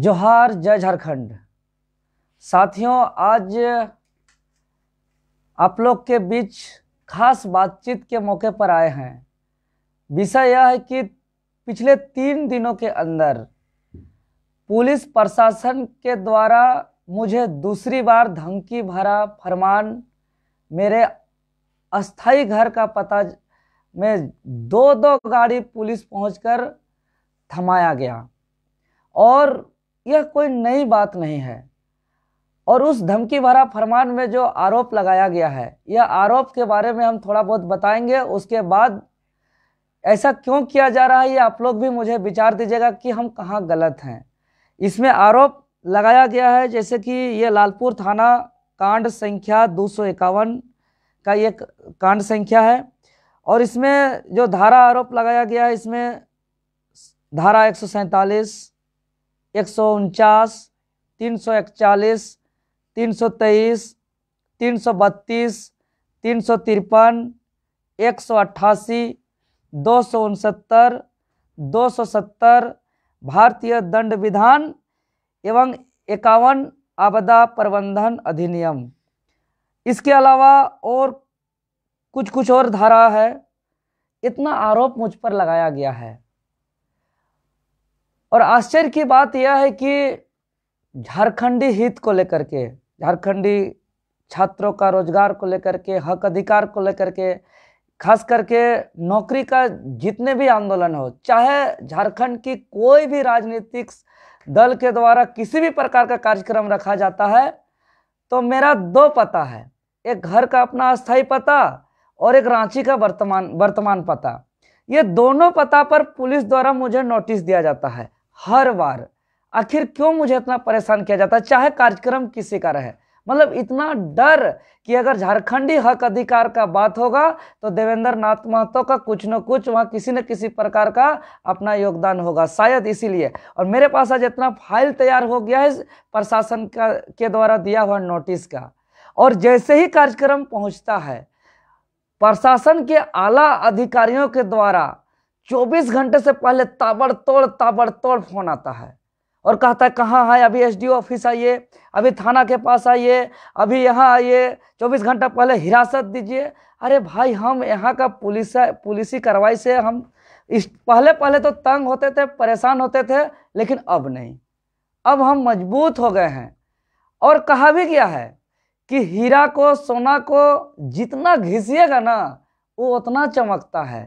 जोहार जय झारखंड साथियों आज आप लोग के बीच खास बातचीत के मौके पर आए हैं विषय यह है कि पिछले तीन दिनों के अंदर पुलिस प्रशासन के द्वारा मुझे दूसरी बार धमकी भरा फरमान मेरे अस्थाई घर का पता में दो दो गाड़ी पुलिस पहुंचकर थमाया गया और यह कोई नई बात नहीं है और उस धमकी भरा फरमान में जो आरोप लगाया गया है यह आरोप के बारे में हम थोड़ा बहुत बताएंगे उसके बाद ऐसा क्यों किया जा रहा है ये आप लोग भी मुझे विचार दीजिएगा कि हम कहाँ गलत हैं इसमें आरोप लगाया गया है जैसे कि ये लालपुर थाना कांड संख्या दो का ये कांड संख्या है और इसमें जो धारा आरोप लगाया गया है इसमें धारा एक एक सौ उनचास तीन सौ इकचालीस तीन सौ तेईस तीन सौ बत्तीस तीन सौ तिरपन एक सौ अट्ठासी दो सौ उनसत्तर दो सौ सत्तर भारतीय दंड विधान एवं इक्यावन आपदा प्रबंधन अधिनियम इसके अलावा और कुछ कुछ और धारा है इतना आरोप मुझ पर लगाया गया है और आश्चर्य की बात यह है कि झारखंडी हित को लेकर के झारखंडी छात्रों का रोजगार को लेकर के हक अधिकार को लेकर के खास करके नौकरी का जितने भी आंदोलन हो चाहे झारखंड की कोई भी राजनीतिक दल के द्वारा किसी भी प्रकार का कार्यक्रम रखा जाता है तो मेरा दो पता है एक घर का अपना अस्थायी पता और एक रांची का वर्तमान वर्तमान पता ये दोनों पता पर पुलिस द्वारा मुझे नोटिस दिया जाता है हर बार आखिर क्यों मुझे इतना परेशान किया जाता है चाहे कार्यक्रम किसी का रहे मतलब इतना डर कि अगर झारखंडी हक अधिकार का बात होगा तो देवेंद्र नाथ महतो का कुछ न कुछ वहाँ किसी न किसी प्रकार का अपना योगदान होगा शायद इसीलिए और मेरे पास आज इतना फाइल तैयार हो गया है प्रशासन का के द्वारा दिया हुआ नोटिस का और जैसे ही कार्यक्रम पहुँचता है प्रशासन के आला अधिकारियों के द्वारा चौबीस घंटे से पहले ताबड़तोड़ ताबड़तोड़ फोन आता है और कहता है कहाँ है अभी एसडीओ ऑफिस आइए अभी थाना के पास आइए अभी यहाँ आइए 24 घंटा पहले हिरासत दीजिए अरे भाई हम यहाँ का पुलिस पुलिसी कार्रवाई से हम इस पहले पहले तो तंग होते थे परेशान होते थे लेकिन अब नहीं अब हम मजबूत हो गए हैं और कहा भी गया है कि हीरा को सोना को जितना घिसिएगा ना वो उतना चमकता है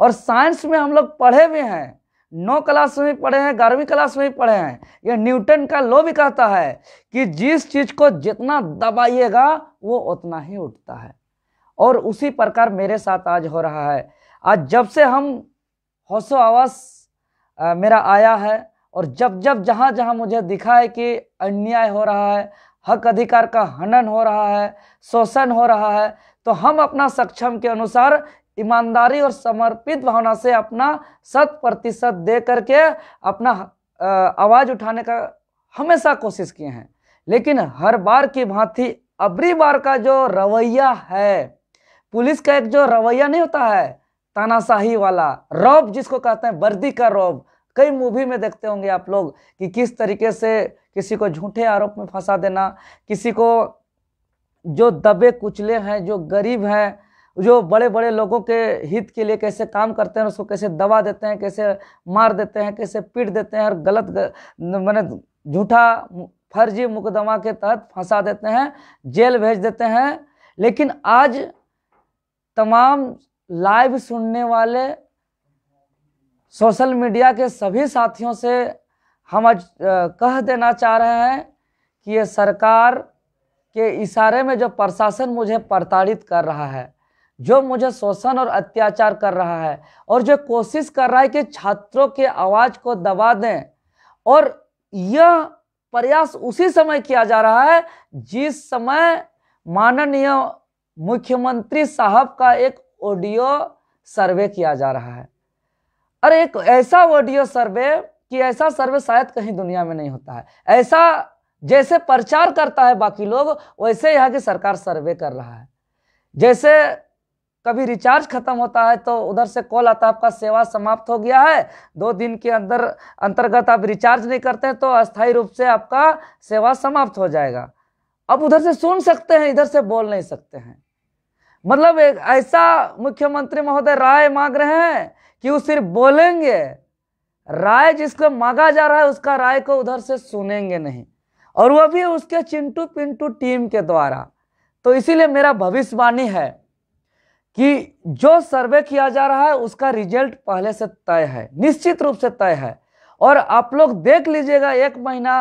और साइंस में हम लोग पढ़े भी हैं नौ क्लास में भी पढ़े हैं ग्यारहवीं क्लास में भी पढ़े हैं यह न्यूटन का लॉ भी कहता है कि जिस चीज को जितना दबाइएगा वो उतना ही उठता है और उसी प्रकार मेरे साथ आज हो रहा है आज जब से हम हौसो आवास मेरा आया है और जब जब जहाँ जहाँ मुझे दिखा है कि अन्याय हो रहा है हक अधिकार का हनन हो रहा है शोषण हो रहा है तो हम अपना सक्षम के अनुसार ईमानदारी और समर्पित भावना से अपना शत प्रतिशत दे करके अपना आवाज़ उठाने का हमेशा कोशिश किए हैं लेकिन हर बार की भांति अबरी बार का जो रवैया है पुलिस का एक जो रवैया नहीं होता है तानाशाही वाला रौब जिसको कहते हैं वर्दी का रौब कई मूवी में देखते होंगे आप लोग कि किस तरीके से किसी को झूठे आरोप में फंसा देना किसी को जो दबे कुचले हैं जो गरीब हैं जो बड़े बड़े लोगों के हित के लिए कैसे काम करते हैं उसको कैसे दबा देते हैं कैसे मार देते हैं कैसे पीट देते हैं और गलत मैंने झूठा फर्जी मुकदमा के तहत फंसा देते हैं जेल भेज देते हैं लेकिन आज तमाम लाइव सुनने वाले सोशल मीडिया के सभी साथियों से हम आज कह देना चाह रहे हैं कि ये सरकार के इशारे में जो प्रशासन मुझे प्रताड़ित कर रहा है जो मुझे शोषण और अत्याचार कर रहा है और जो कोशिश कर रहा है कि छात्रों के आवाज को दबा दें और यह प्रयास उसी समय किया जा रहा है जिस समय माननीय मुख्यमंत्री साहब का एक ऑडियो सर्वे किया जा रहा है और एक ऐसा ऑडियो सर्वे कि ऐसा सर्वे शायद कहीं दुनिया में नहीं होता है ऐसा जैसे प्रचार करता है बाकी लोग वैसे यहाँ की सरकार सर्वे कर रहा है जैसे कभी रिचार्ज खत्म होता है तो उधर से कॉल आता है आपका सेवा समाप्त हो गया है दो दिन के अंदर अंतर्गत आप रिचार्ज नहीं करते तो अस्थायी रूप से आपका सेवा समाप्त हो जाएगा आप उधर से सुन सकते हैं इधर से बोल नहीं सकते हैं मतलब एक ऐसा मुख्यमंत्री महोदय राय मांग रहे हैं कि वो सिर्फ बोलेंगे राय जिसको मांगा जा रहा है उसका राय को उधर से सुनेंगे नहीं और वह भी उसके चिंटू पिंटू टीम के द्वारा तो इसीलिए मेरा भविष्यवाणी है कि जो सर्वे किया जा रहा है उसका रिजल्ट पहले से तय है निश्चित रूप से तय है और आप लोग देख लीजिएगा एक महीना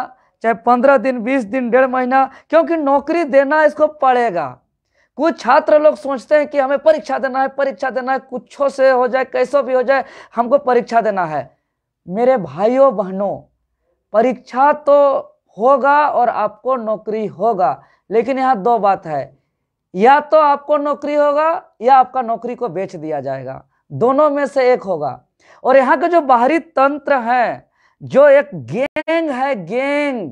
चाहे पंद्रह दिन बीस दिन डेढ़ महीना क्योंकि नौकरी देना इसको पड़ेगा कुछ छात्र लोग सोचते हैं कि हमें परीक्षा देना है परीक्षा देना है कुछों से हो जाए कैसो भी हो जाए हमको परीक्षा देना है मेरे भाइयों बहनों परीक्षा तो होगा और आपको नौकरी होगा लेकिन यहाँ दो बात है या तो आपको नौकरी होगा या आपका नौकरी को बेच दिया जाएगा दोनों में से एक होगा और यहाँ के जो बाहरी तंत्र है जो एक गैंग है गैंग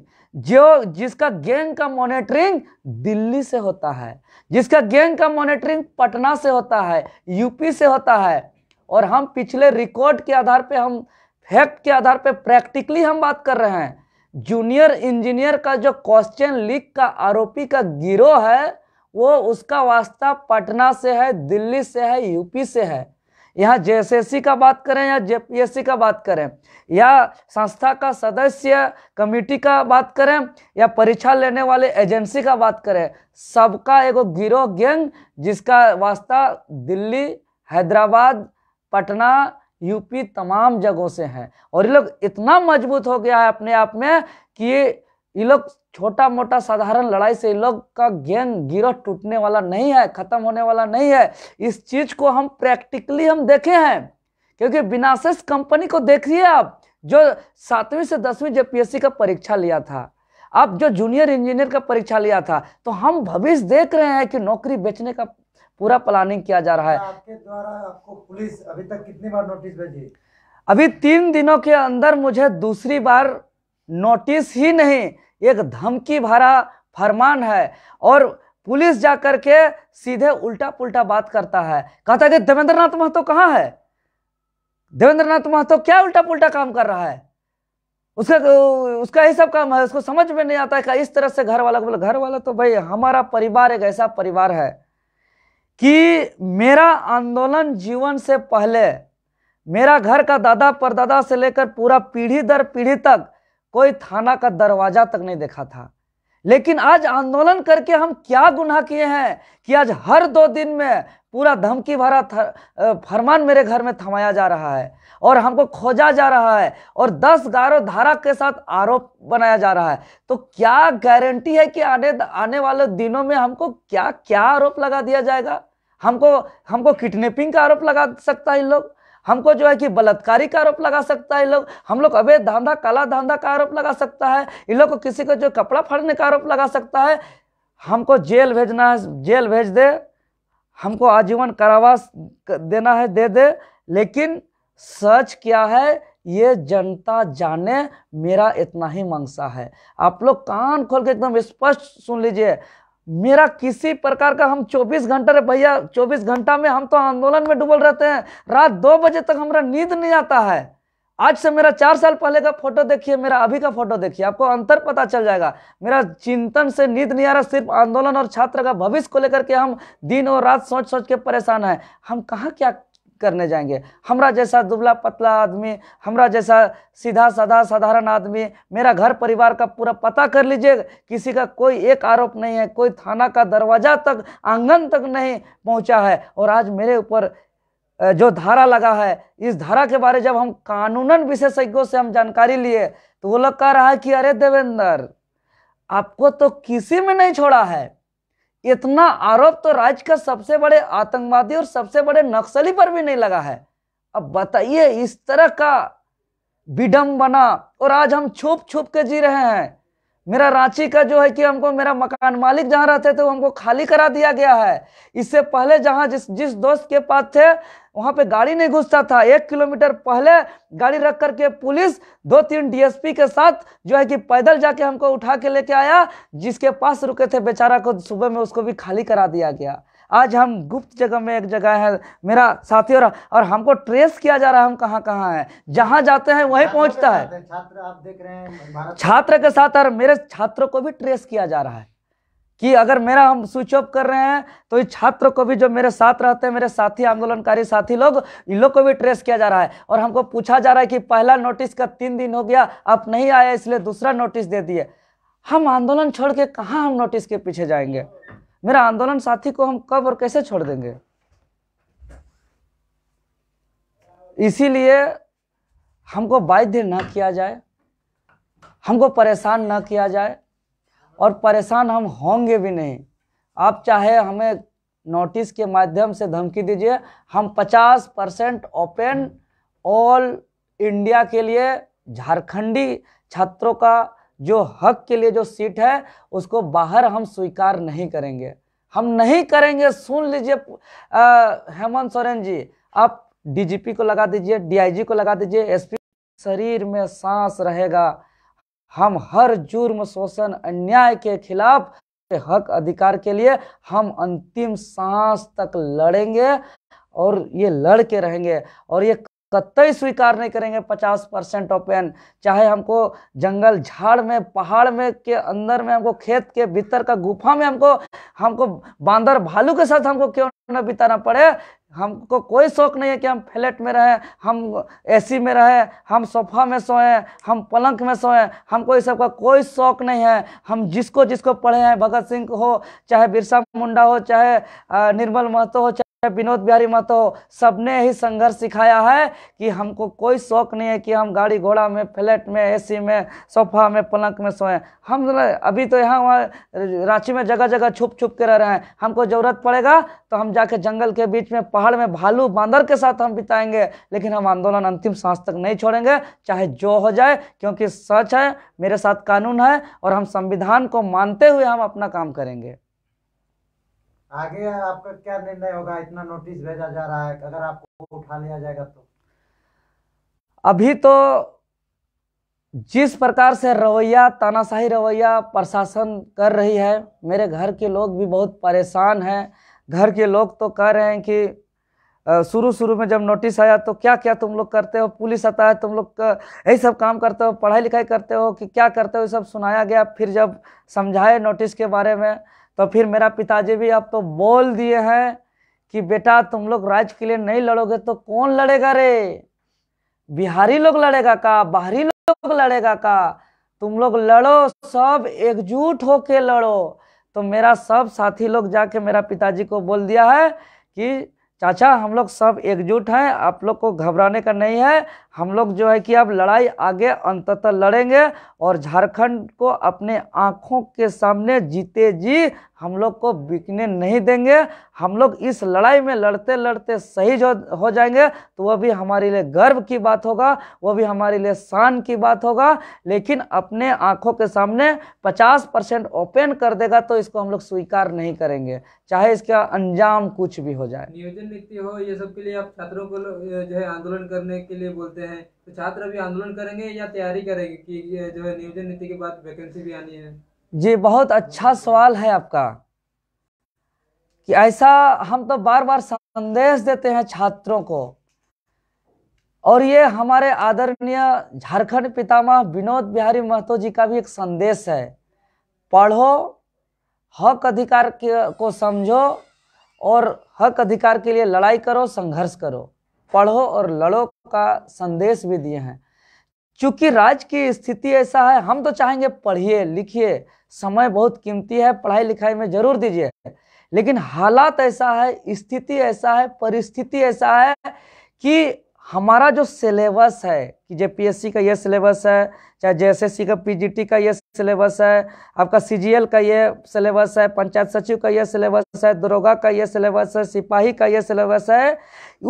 जो जिसका गैंग का मॉनिटरिंग दिल्ली से होता है जिसका गैंग का मॉनिटरिंग पटना से होता है यूपी से होता है और हम पिछले रिकॉर्ड के आधार पे हम फैक्ट के आधार पे प्रैक्टिकली हम बात कर रहे हैं जूनियर इंजीनियर का जो क्वेश्चन लीक का आरोपी का गिरोह है वो उसका वास्ता पटना से है दिल्ली से है यूपी से है यहाँ जे का बात करें या जे का बात करें या संस्था का सदस्य कमेटी का बात करें या परीक्षा लेने वाले एजेंसी का बात करें सबका एगो गिरोह गैंग जिसका वास्ता दिल्ली हैदराबाद पटना यूपी तमाम जगहों से है और ये लोग इतना मजबूत हो गया है अपने आप में कि ये लोग छोटा मोटा साधारण लड़ाई से लोग का गेंद गिरोह टूटने वाला नहीं है खत्म होने वाला नहीं है इस चीज को हम प्रैक्टिकली हम देखे हैं क्योंकि बिनाशेष कंपनी को देखिए आप जो सातवीं से दसवीं जेपीएससी का परीक्षा लिया था आप जो जूनियर इंजीनियर का परीक्षा लिया था तो हम भविष्य देख रहे हैं कि नौकरी बेचने का पूरा प्लानिंग किया जा रहा है आपके द्वारा आपको पुलिस अभी तक कितनी बार नोटिस भेजी अभी तीन दिनों के अंदर मुझे दूसरी बार नोटिस ही नहीं एक धमकी भरा फरमान है और पुलिस जा करके के सीधे उल्टा पुल्टा बात करता है कहता है कि देवेंद्र नाथ महतो कहाँ है देवेंद्र नाथ महतो क्या उल्टा पुल्टा काम कर रहा है उसका उसका यही सब काम है उसको समझ में नहीं आता है इस तरह से घर वाला को बोला घर वाला तो भाई हमारा परिवार एक ऐसा परिवार है कि मेरा आंदोलन जीवन से पहले मेरा घर का दादा परदादा से लेकर पूरा पीढ़ी दर पीढ़ी तक कोई थाना का दरवाजा तक नहीं देखा था लेकिन आज आंदोलन करके हम क्या गुनाह किए हैं कि आज हर दो दिन में पूरा धमकी भरा फरमान मेरे घर में थमाया जा रहा है और हमको खोजा जा रहा है और दस गारो धारा के साथ आरोप बनाया जा रहा है तो क्या गारंटी है कि आने आने वाले दिनों में हमको क्या क्या आरोप लगा दिया जाएगा हमको हमको किडनेपिंग का आरोप लगा सकता है इन लोग हमको जो है कि बलात्कारी का आरोप लगा सकता है लोग हम लोग अवैध धांधा काला धांधा का आरोप लगा सकता है इन लोग को किसी को जो कपड़ा फाड़ने का आरोप लगा सकता है हमको जेल भेजना है जेल भेज दे हमको आजीवन कारावास देना है दे दे लेकिन सच क्या है ये जनता जाने मेरा इतना ही मंगसा है आप लोग कान खोल के एकदम स्पष्ट सुन लीजिए मेरा किसी प्रकार का हम 24 घंटे रे भैया 24 घंटा में हम तो आंदोलन में डूबल रहते हैं रात दो बजे तक हमारा नींद नहीं आता है आज से मेरा चार साल पहले का फोटो देखिए मेरा अभी का फोटो देखिए आपको अंतर पता चल जाएगा मेरा चिंतन से नींद नहीं आ रहा सिर्फ आंदोलन और छात्र का भविष्य को लेकर के हम दिन और रात सोच सोच के परेशान है हम कहाँ क्या करने जाएंगे हमरा जैसा दुबला पतला आदमी हमरा जैसा सीधा साधा साधारण आदमी मेरा घर परिवार का पूरा पता कर लीजिए किसी का कोई एक आरोप नहीं है कोई थाना का दरवाज़ा तक आंगन तक नहीं पहुंचा है और आज मेरे ऊपर जो धारा लगा है इस धारा के बारे जब हम कानूनन विशेषज्ञों से हम जानकारी लिए तो वो लोग कह रहा है कि अरे देवेंद्र आपको तो किसी में नहीं छोड़ा है इतना आरोप तो राज्य का सबसे बड़े आतंकवादी और सबसे बड़े नक्सली पर भी नहीं लगा है अब बताइए इस तरह का विडम्बना और आज हम छुप छुप के जी रहे हैं मेरा रांची का जो है कि हमको मेरा मकान मालिक जहाँ रहते थे वो हमको खाली करा दिया गया है इससे पहले जहाँ जिस जिस दोस्त के पास थे वहाँ पे गाड़ी नहीं घुसता था एक किलोमीटर पहले गाड़ी रख करके पुलिस दो तीन डीएसपी के साथ जो है कि पैदल जाके हमको उठा के लेके आया जिसके पास रुके थे बेचारा को सुबह में उसको भी खाली करा दिया गया आज हम गुप्त जगह में एक जगह है मेरा साथी और, और हमको ट्रेस किया जा रहा है हम कहाँ कहाँ है जहाँ जाते हैं वहीं पहुँचता है छात्र आप देख रहे हैं तो- छात्र के साथ और मेरे छात्रों को भी ट्रेस किया जा रहा है कि अगर मेरा हम स्विच ऑफ कर रहे हैं तो इस छात्र को भी जो मेरे साथ रहते हैं मेरे साथी आंदोलनकारी साथी लोग इन लोग को भी ट्रेस किया जा रहा है और हमको पूछा जा रहा है कि पहला नोटिस का तीन दिन हो गया आप नहीं आए इसलिए दूसरा नोटिस दे दिए हम आंदोलन छोड़ के कहाँ हम नोटिस के पीछे जाएंगे मेरा आंदोलन साथी को हम कब और कैसे छोड़ देंगे इसीलिए हमको बाध्य ना किया जाए हमको परेशान ना किया जाए और परेशान हम होंगे भी नहीं आप चाहे हमें नोटिस के माध्यम से धमकी दीजिए हम 50 परसेंट ओपन ऑल इंडिया के लिए झारखंडी छात्रों का जो हक के लिए जो सीट है उसको बाहर हम स्वीकार नहीं करेंगे हम नहीं करेंगे सुन लीजिए हेमंत सोरेन जी आप डीजीपी को लगा दीजिए डीआईजी को लगा दीजिए एसपी शरीर में सांस रहेगा हम हर जुर्म शोषण अन्याय के खिलाफ हक अधिकार के लिए हम अंतिम सांस तक लड़ेंगे और ये लड़ के रहेंगे और ये कतई स्वीकार नहीं करेंगे पचास परसेंट ओपन चाहे हमको जंगल झाड़ में पहाड़ में के अंदर में हमको खेत के भीतर का गुफा में हमको हमको बांदर भालू के साथ हमको क्यों न बिताना पड़े हमको कोई शौक नहीं है कि हम फ्लैट में रहें हम एसी में रहें हम सोफा में सोएं हम पलंग में सोएं हमको इस सब का कोई शौक नहीं है हम जिसको जिसको पढ़े हैं भगत सिंह हो चाहे बिरसा मुंडा हो चाहे निर्मल महतो हो विनोद बिहारी महतो सबने ही संघर्ष सिखाया है कि हमको कोई शौक नहीं है कि हम गाड़ी घोड़ा में फ्लैट में एसी में सोफा में पलंग में सोएं हम तो अभी तो यहाँ वहाँ रांची में जगह जगह छुप छुप के रह रहे हैं हमको ज़रूरत पड़ेगा तो हम जाके जंगल के बीच में पहाड़ में भालू बांदर के साथ हम बिताएंगे लेकिन हम आंदोलन अंतिम सांस तक नहीं छोड़ेंगे चाहे जो हो जाए क्योंकि सच है मेरे साथ कानून है और हम संविधान को मानते हुए हम अपना काम करेंगे आगे आपका क्या निर्णय होगा इतना नोटिस भेजा जा रहा है अगर आपको उठा लिया जाएगा तो अभी तो जिस प्रकार से रवैया तानाशाही रवैया प्रशासन कर रही है मेरे घर के लोग भी बहुत परेशान हैं घर के लोग तो कह रहे हैं कि शुरू शुरू में जब नोटिस आया तो क्या क्या तुम लोग करते हो पुलिस आता है तुम लोग यही सब काम करते हो पढ़ाई लिखाई करते हो कि क्या करते हो ये सब सुनाया गया फिर जब समझाए नोटिस के बारे में तो फिर मेरा पिताजी भी अब तो बोल दिए हैं कि बेटा तुम लोग राज के लिए नहीं लड़ोगे तो कौन लड़ेगा रे बिहारी लोग लड़ेगा का बाहरी लोग लड़ेगा का तुम लोग लड़ो सब एकजुट होके लड़ो तो मेरा सब साथी लोग जाके मेरा पिताजी को बोल दिया है कि चाचा हम लोग सब एकजुट हैं आप लोग को घबराने का नहीं है हम लोग जो है कि अब लड़ाई आगे अंततः लड़ेंगे और झारखंड को अपने आँखों के सामने जीते जी हम लोग को बिकने नहीं देंगे हम लोग इस लड़ाई में लड़ते लड़ते सही जो हो जाएंगे तो वह भी हमारे लिए गर्व की बात होगा वह भी हमारे लिए शान की बात होगा लेकिन अपने आँखों के सामने 50 परसेंट ओपन कर देगा तो इसको हम लोग स्वीकार नहीं करेंगे चाहे इसका अंजाम कुछ भी हो जाए नियोजन नीति हो ये सब के लिए आप छात्रों को जो है आंदोलन करने के लिए बोलते है तो छात्र अभी आंदोलन करेंगे या तैयारी करेंगे कि जो है नियोजन नीति के बाद वैकेंसी भी आनी है ये बहुत अच्छा सवाल है आपका कि ऐसा हम तो बार बार संदेश देते हैं छात्रों को और ये हमारे आदरणीय झारखंड पितामह विनोद बिहारी महतो जी का भी एक संदेश है पढ़ो हक अधिकार के को समझो और हक अधिकार के लिए लड़ाई करो संघर्ष करो पढ़ो और लड़ो का संदेश भी दिए हैं चूंकि राज्य की स्थिति ऐसा है हम तो चाहेंगे पढ़िए लिखिए समय बहुत कीमती है पढ़ाई लिखाई में जरूर दीजिए लेकिन हालात ऐसा है स्थिति ऐसा है परिस्थिति ऐसा है कि हमारा जो सिलेबस है कि जे का यह सिलेबस है चाहे जेएसएससी का पीजीटी का यह सिलेबस है आपका सी का ये सिलेबस है पंचायत सचिव का ये सिलेबस है दरोगा का ये सिलेबस है सिपाही का ये सिलेबस है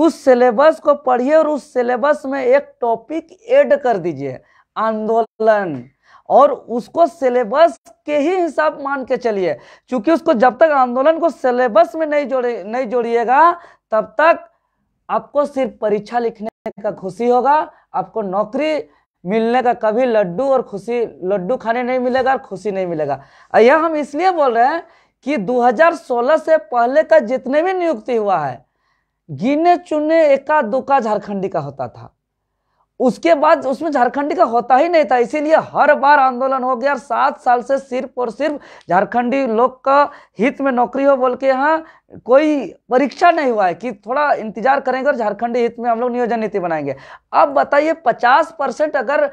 उस सिलेबस को पढ़िए और उस सिलेबस में एक टॉपिक ऐड कर दीजिए आंदोलन और उसको सिलेबस के ही हिसाब मान के चलिए क्योंकि उसको जब तक आंदोलन को सिलेबस में नहीं जोड़े नहीं जोड़िएगा तब तक आपको सिर्फ परीक्षा लिखने का खुशी होगा आपको नौकरी मिलने का कभी लड्डू और खुशी लड्डू खाने नहीं मिलेगा और खुशी नहीं मिलेगा यह हम इसलिए बोल रहे हैं कि 2016 से पहले का जितने भी नियुक्ति हुआ है गिने चुने एका दुका झारखंडी का होता था उसके बाद उसमें झारखंड का होता ही नहीं था इसीलिए हर बार आंदोलन हो गया और सात साल से सिर्फ और सिर्फ झारखंडी लोग का हित में नौकरी हो बोल के यहाँ कोई परीक्षा नहीं हुआ है कि थोड़ा इंतजार करेंगे और झारखंडी हित में हम लोग नियोजन नीति बनाएंगे अब बताइए पचास परसेंट अगर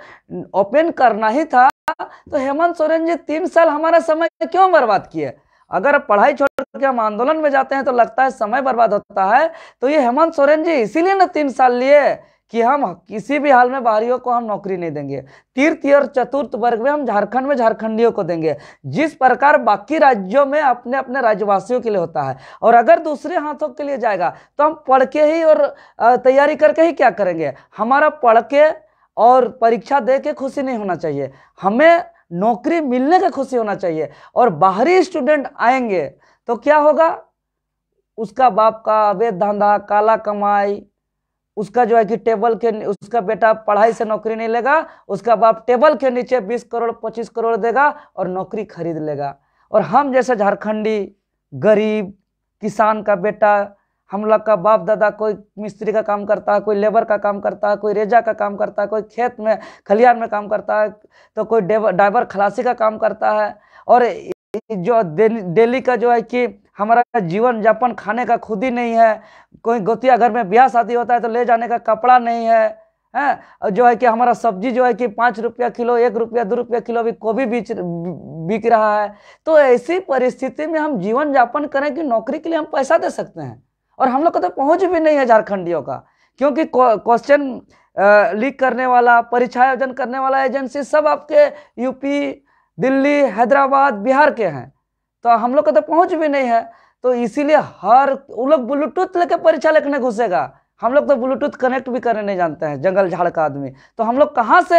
ओपन करना ही था तो हेमंत सोरेन जी तीन साल हमारा समय क्यों बर्बाद किए अगर पढ़ाई छोड़ के हम आंदोलन में जाते हैं तो लगता है समय बर्बाद होता है तो ये हेमंत सोरेन जी इसीलिए ना तीन साल लिए कि हम किसी भी हाल में बाहरियों को हम नौकरी नहीं देंगे तीर्थ और चतुर्थ वर्ग में हम झारखंड में झारखंडियों को देंगे जिस प्रकार बाकी राज्यों में अपने अपने राज्यवासियों के लिए होता है और अगर दूसरे हाथों के लिए जाएगा तो हम पढ़ के ही और तैयारी करके ही क्या करेंगे हमारा पढ़ के और परीक्षा दे के खुशी नहीं होना चाहिए हमें नौकरी मिलने का खुशी होना चाहिए और बाहरी स्टूडेंट आएंगे तो क्या होगा उसका बाप का अवैध धंधा काला कमाई उसका जो है कि टेबल के उसका बेटा पढ़ाई से नौकरी नहीं लेगा उसका बाप टेबल के नीचे 20 करोड़ 25 करोड़ देगा और नौकरी खरीद लेगा और हम जैसे झारखंडी गरीब किसान का बेटा हम लोग का बाप दादा कोई मिस्त्री का काम करता है कोई लेबर का काम करता है कोई रेजा का काम करता है कोई खेत में खलिहान में काम करता है तो कोई ड्राइवर खलासी का काम करता है और जो डेली का जो है कि हमारा जीवन यापन खाने का खुद ही नहीं है कोई गोतिया घर में ब्याह शादी होता है तो ले जाने का कपड़ा नहीं है है जो है कि हमारा सब्जी जो है कि पाँच रुपया किलो एक रुपया दो रुपया किलो भी गोभी बीच बिक रहा है तो ऐसी परिस्थिति में हम जीवन यापन करें कि नौकरी के लिए हम पैसा दे सकते हैं और हम लोग को तो पहुंच भी नहीं है झारखंडियों का क्योंकि क्वेश्चन लीक करने वाला परीक्षा आयोजन करने वाला एजेंसी सब आपके यूपी दिल्ली हैदराबाद बिहार के हैं तो हम लोग का तो पहुँच भी नहीं है तो इसीलिए हर वो लोग ब्लूटूथ लेके परीक्षा लिखने घुसेगा हम लोग तो ब्लूटूथ कनेक्ट भी करने नहीं जानते हैं जंगल झाड़ का आदमी तो हम लोग कहाँ से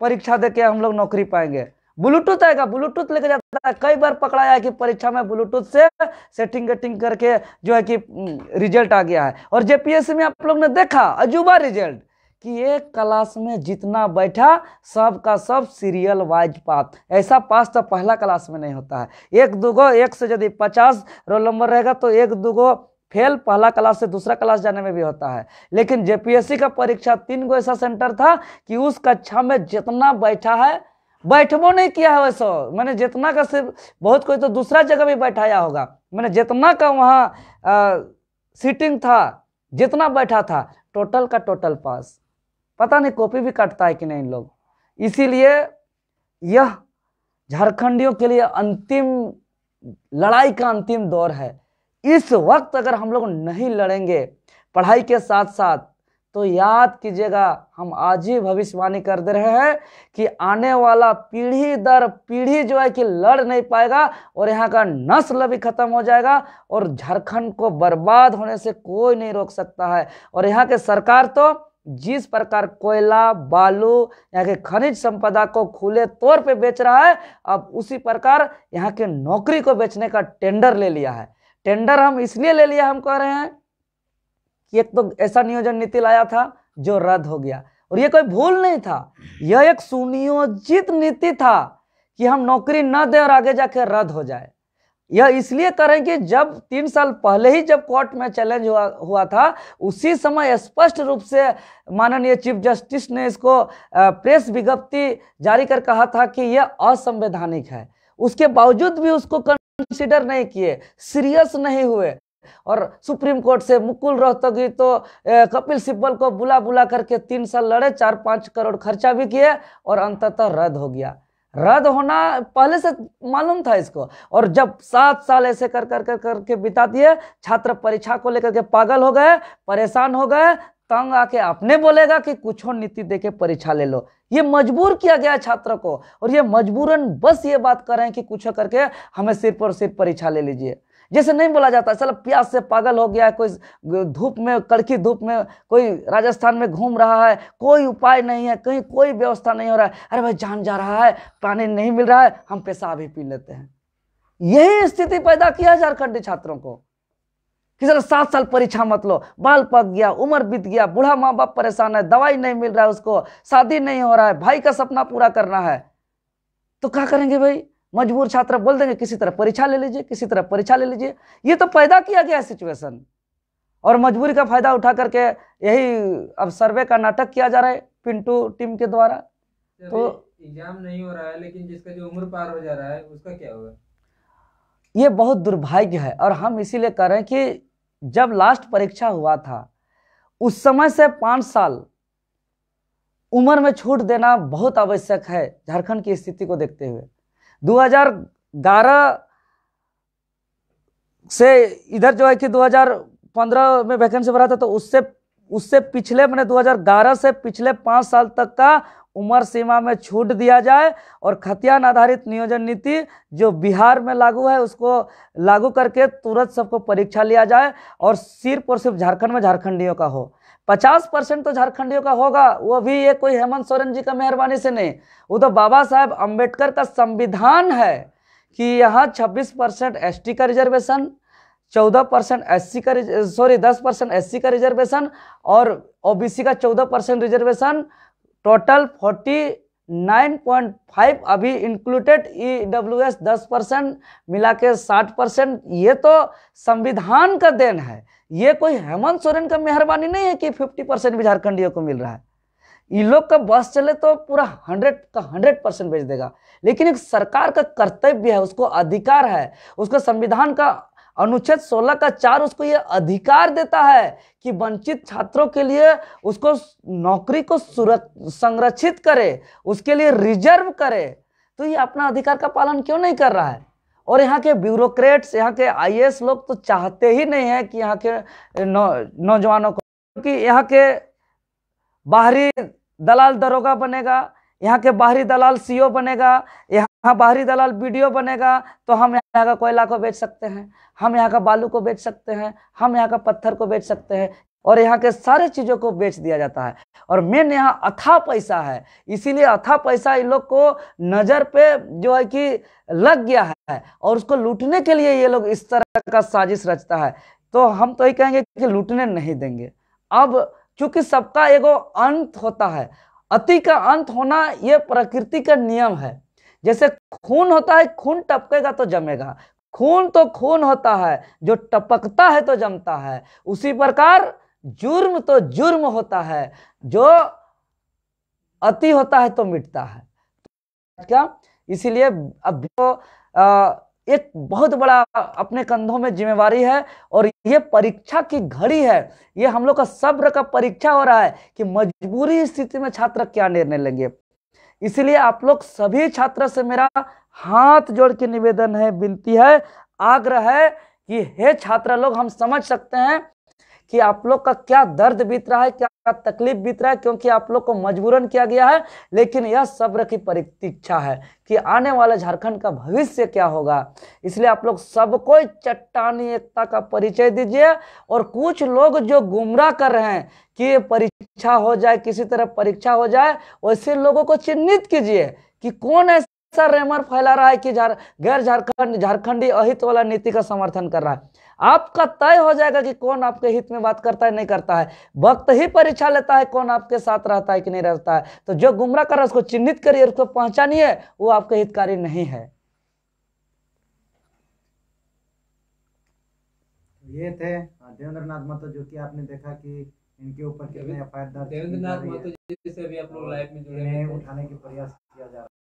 परीक्षा दे के हम लोग नौकरी पाएंगे ब्लूटूथ आएगा ब्लूटूथ लेके जाता है कई बार पकड़ाया है कि परीक्षा में ब्लूटूथ से सेटिंग वेटिंग करके जो है कि रिजल्ट हम्म, आ गया है और जेपीएससी में आप लोग ने देखा अजूबा रिजल्ट कि एक क्लास में जितना बैठा सब का सब सीरियल वाइज पास ऐसा पास तो पहला क्लास में नहीं होता है एक दो गो एक से यदि पचास रोल नंबर रहेगा तो एक दो गो फेल पहला क्लास से दूसरा क्लास जाने में भी होता है लेकिन जेपीएससी का परीक्षा तीन गो ऐसा सेंटर था कि उस कक्षा में जितना बैठा है बैठबो नहीं किया है वैसे मैंने जितना का सिर्फ बहुत कोई तो दूसरा जगह भी बैठाया होगा मैंने जितना का वहाँ सीटिंग था जितना बैठा था टोटल का टोटल पास पता नहीं कॉपी भी काटता है कि नहीं इन लोग इसीलिए यह झारखंडियों के लिए अंतिम लड़ाई का अंतिम दौर है इस वक्त अगर हम लोग नहीं लड़ेंगे पढ़ाई के साथ साथ तो याद कीजिएगा हम आज ही भविष्यवाणी कर दे रहे हैं कि आने वाला पीढ़ी दर पीढ़ी जो है कि लड़ नहीं पाएगा और यहाँ का नस्ल भी खत्म हो जाएगा और झारखंड को बर्बाद होने से कोई नहीं रोक सकता है और यहाँ के सरकार तो जिस प्रकार कोयला बालू यहाँ के खनिज संपदा को खुले तौर पे बेच रहा है अब उसी प्रकार यहाँ के नौकरी को बेचने का टेंडर ले लिया है टेंडर हम इसलिए ले लिया हम कह रहे हैं कि एक तो ऐसा नियोजन नीति लाया था जो रद्द हो गया और ये कोई भूल नहीं था यह एक सुनियोजित नीति था कि हम नौकरी न दें और आगे जाके रद्द हो जाए यह इसलिए करें कि जब तीन साल पहले ही जब कोर्ट में चैलेंज हुआ हुआ था उसी समय स्पष्ट रूप से माननीय चीफ जस्टिस ने इसको प्रेस विज्ञप्ति जारी कर कहा था कि यह असंवैधानिक है उसके बावजूद भी उसको कंसिडर नहीं किए सीरियस नहीं हुए और सुप्रीम कोर्ट से मुकुल रोहतगी तो कपिल सिब्बल को बुला बुला करके तीन साल लड़े चार पाँच करोड़ खर्चा भी किए और अंततः रद्द हो गया रद्द होना पहले से मालूम था इसको और जब सात साल ऐसे कर कर कर करके बिता दिए छात्र परीक्षा को लेकर के पागल हो गए परेशान हो गए तंग आके अपने बोलेगा कि कुछ और नीति देके परीक्षा ले लो ये मजबूर किया गया छात्र को और ये मजबूरन बस ये बात कर रहे हैं कि कुछ करके हमें सिर्फ और सिर्फ परीक्षा ले लीजिए जैसे नहीं बोला जाता चलो प्यास से पागल हो गया कोई धूप में कड़की धूप में कोई राजस्थान में घूम रहा है कोई उपाय नहीं है कहीं कोई व्यवस्था नहीं हो रहा है अरे भाई जान जा रहा है पानी नहीं मिल रहा है हम पैसा अभी पी लेते हैं यही स्थिति पैदा किया झारखंडी छात्रों को कि सर सात साल परीक्षा मत लो बाल पक गया उम्र बीत गया बूढ़ा माँ बाप परेशान है दवाई नहीं मिल रहा है उसको शादी नहीं हो रहा है भाई का सपना पूरा करना है तो क्या करेंगे भाई मजबूर छात्र बोल देंगे किसी तरह परीक्षा ले लीजिए किसी तरह परीक्षा ले लीजिए ये तो पैदा किया गया है सिचुएशन और मजबूरी का फायदा उठा करके यही अब सर्वे का नाटक किया जा रहा है पिंटू टीम के द्वारा तो एग्जाम नहीं हो रहा है लेकिन जिसका जो उम्र पार हो जा रहा है उसका क्या होगा ये बहुत दुर्भाग्य है और हम इसीलिए कह रहे हैं कि जब लास्ट परीक्षा हुआ था उस समय से पाँच साल उम्र में छूट देना बहुत आवश्यक है झारखंड की स्थिति को देखते हुए 2011 से इधर जो है कि 2015 में वैकेंसी भरा था तो उससे उससे पिछले मैंने 2011 से पिछले पाँच साल तक का उम्र सीमा में छूट दिया जाए और खतियान आधारित नियोजन नीति जो बिहार में लागू है उसको लागू करके तुरंत सबको परीक्षा लिया जाए और सिर्फ और सिर्फ झारखंड में झारखंडियों का हो पचास परसेंट तो झारखंडियों का होगा वो भी ये कोई हेमंत सोरेन जी का मेहरबानी से नहीं वो तो बाबा साहेब अम्बेडकर का संविधान है कि यहाँ छब्बीस परसेंट एस का रिजर्वेशन चौदह परसेंट एस का सॉरी दस परसेंट एस का रिजर्वेशन और ओबीसी का चौदह percent reservation total forty nine point five अभी इंक्लूडेड ई डब्ल्यू एस दस परसेंट मिला के साठ परसेंट ये तो संविधान का देन है ये कोई हेमंत सोरेन का मेहरबानी नहीं है कि फिफ्टी परसेंट भी झारखंडियों को मिल रहा है ये लोग का बस चले तो पूरा हंड्रेड का हंड्रेड परसेंट बेच देगा लेकिन एक सरकार का कर्तव्य है उसको अधिकार है उसका संविधान का अनुच्छेद 16 का चार उसको ये अधिकार देता है कि वंचित छात्रों के लिए उसको नौकरी को संरक्षित करे उसके लिए रिजर्व करे तो ये अपना अधिकार का पालन क्यों नहीं कर रहा है और यहाँ के ब्यूरोक्रेट्स यहाँ के आई लोग तो चाहते ही नहीं है कि यहाँ के नौजवानों को क्योंकि यहाँ के बाहरी दलाल दरोगा बनेगा यहाँ के बाहरी दलाल सीओ बनेगा यहाँ बाहरी दलाल वीडियो बनेगा तो हम यहाँ का कोयला को बेच सकते हैं हम यहाँ का बालू को बेच सकते हैं हम यहाँ का पत्थर को बेच सकते हैं और यहाँ के सारे चीज़ों को बेच दिया जाता है और मेन यहाँ अथा पैसा है इसीलिए अथा पैसा इन लोग को नज़र पे जो है कि लग गया है और उसको लूटने के लिए ये लोग इस तरह का साजिश रचता है तो हम तो ये कहेंगे कि लूटने नहीं देंगे अब चूंकि सबका एगो अंत होता है अति का अंत होना ये प्रकृति का नियम है जैसे खून होता है खून टपकेगा तो जमेगा खून तो खून होता है जो टपकता है तो जमता है उसी प्रकार जुर्म तो जुर्म होता है जो अति होता है तो मिटता है क्या इसीलिए अब जो एक बहुत बड़ा अपने कंधों में जिम्मेवारी है और ये परीक्षा की घड़ी है ये हम लोग का सब्र का परीक्षा हो रहा है कि मजबूरी स्थिति में छात्र क्या निर्णय लेंगे इसलिए आप लोग सभी छात्र से मेरा हाथ जोड़ के निवेदन है विनती है आग्रह है कि हे छात्र लोग हम समझ सकते हैं कि आप लोग का क्या दर्द बीत रहा है क्या तकलीफ बीत रहा है क्योंकि आप लोग को मजबूरन किया गया है लेकिन यह सब्र की परीक्षा है कि आने वाले झारखंड का भविष्य क्या होगा इसलिए आप लोग सबको चट्टानी एकता का परिचय दीजिए और कुछ लोग जो गुमराह कर रहे हैं कि परीक्षा हो जाए किसी तरह परीक्षा हो जाए वैसे लोगों को चिन्हित कीजिए कि कौन है ऐसा रेमर फैला रहा है कि झार गैर झारखंड झारखंडी अहित वाला नीति का समर्थन कर रहा है आपका तय हो जाएगा कि कौन आपके हित में बात करता है नहीं करता है वक्त ही परीक्षा लेता है कौन आपके साथ रहता है कि नहीं रहता है तो जो गुमराह कर उसको चिन्हित करिए उसको पहचानिए वो आपके हितकारी नहीं है ये थे देवेंद्र नाथ महतो जो कि आपने देखा कि इनके ऊपर कितने एफ आई आर दर्ज देवेंद्र नाथ महतो जी से भी आप लोग लाइव तो में जुड़े उठाने के प्रयास किया जा रहा है